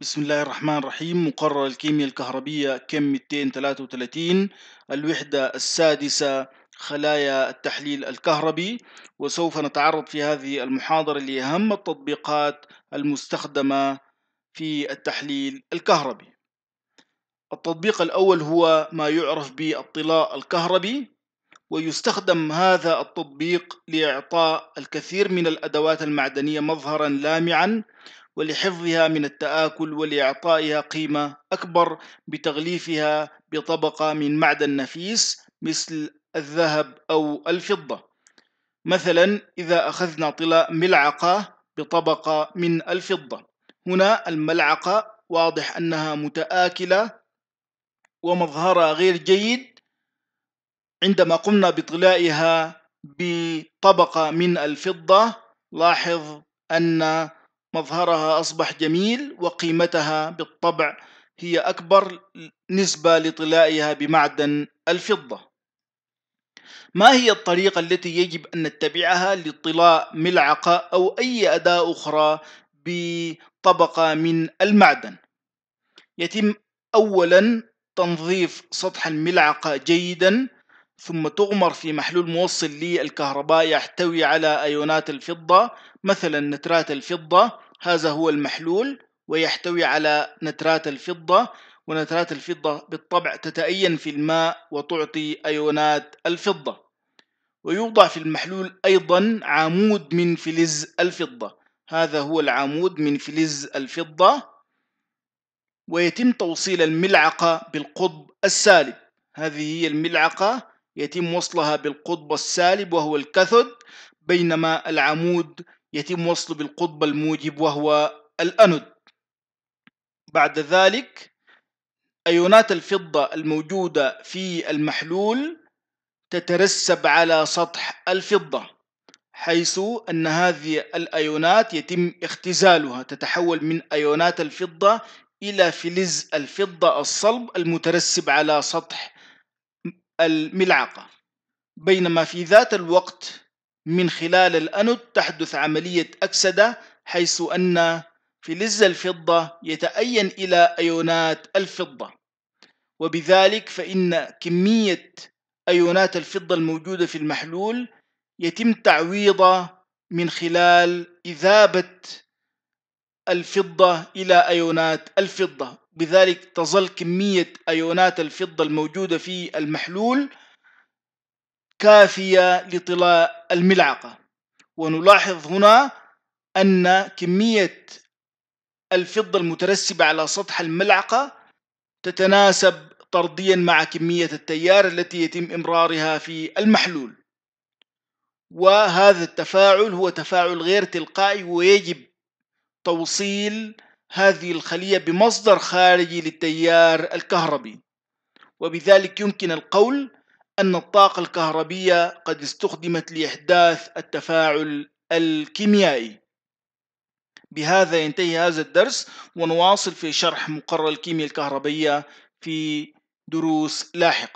بسم الله الرحمن الرحيم مقرر الكيمياء الكهربية كم 233 الوحدة السادسة خلايا التحليل الكهربي وسوف نتعرض في هذه المحاضرة لأهم التطبيقات المستخدمة في التحليل الكهربي التطبيق الأول هو ما يعرف بالطلاء الكهربي ويستخدم هذا التطبيق لإعطاء الكثير من الأدوات المعدنية مظهرا لامعا ولحفظها من التآكل ولإعطائها قيمة أكبر بتغليفها بطبقة من معدن نفيس مثل الذهب أو الفضة مثلا إذا أخذنا طلاء ملعقة بطبقة من الفضة هنا الملعقة واضح أنها متآكلة ومظهرها غير جيد عندما قمنا بطلائها بطبقة من الفضة لاحظ أن مظهرها أصبح جميل وقيمتها بالطبع هي أكبر نسبة لطلائها بمعدن الفضة ما هي الطريقة التي يجب أن نتبعها لطلاء ملعقة أو أي أداة أخرى بطبقة من المعدن يتم أولا تنظيف سطح الملعقة جيدا ثم تغمر في محلول موصل للكهرباء يحتوي على أيونات الفضة مثلا نترات الفضة هذا هو المحلول ويحتوي على نترات الفضة ونترات الفضة بالطبع تتأين في الماء وتعطي أيونات الفضة ويوضع في المحلول أيضا عمود من فلز الفضة هذا هو العمود من فلز الفضة ويتم توصيل الملعقة بالقطب السالب هذه هي الملعقة يتم وصلها بالقطب السالب وهو الكاثود بينما العمود يتم وصله بالقطب الموجب وهو الأنود بعد ذلك أيونات الفضة الموجودة في المحلول تترسب على سطح الفضة حيث أن هذه الأيونات يتم اختزالها تتحول من أيونات الفضة إلى فلز الفضة الصلب المترسب على سطح الملعقة بينما في ذات الوقت من خلال الأنود تحدث عملية أكسدة حيث أن فلز الفضة يتأين إلى أيونات الفضة وبذلك فإن كمية أيونات الفضة الموجودة في المحلول يتم تعويضها من خلال إذابة الفضة إلى أيونات الفضة بذلك تظل كمية أيونات الفضة الموجودة في المحلول كافية لطلاء الملعقة ونلاحظ هنا أن كمية الفضة المترسبة على سطح الملعقة تتناسب طرديا مع كمية التيار التي يتم إمرارها في المحلول وهذا التفاعل هو تفاعل غير تلقائي ويجب توصيل هذه الخلية بمصدر خارجي للتيار الكهربي وبذلك يمكن القول أن الطاقة الكهربية قد استخدمت لإحداث التفاعل الكيميائي بهذا ينتهي هذا الدرس ونواصل في شرح مقرر الكيمياء الكهربية في دروس لاحقة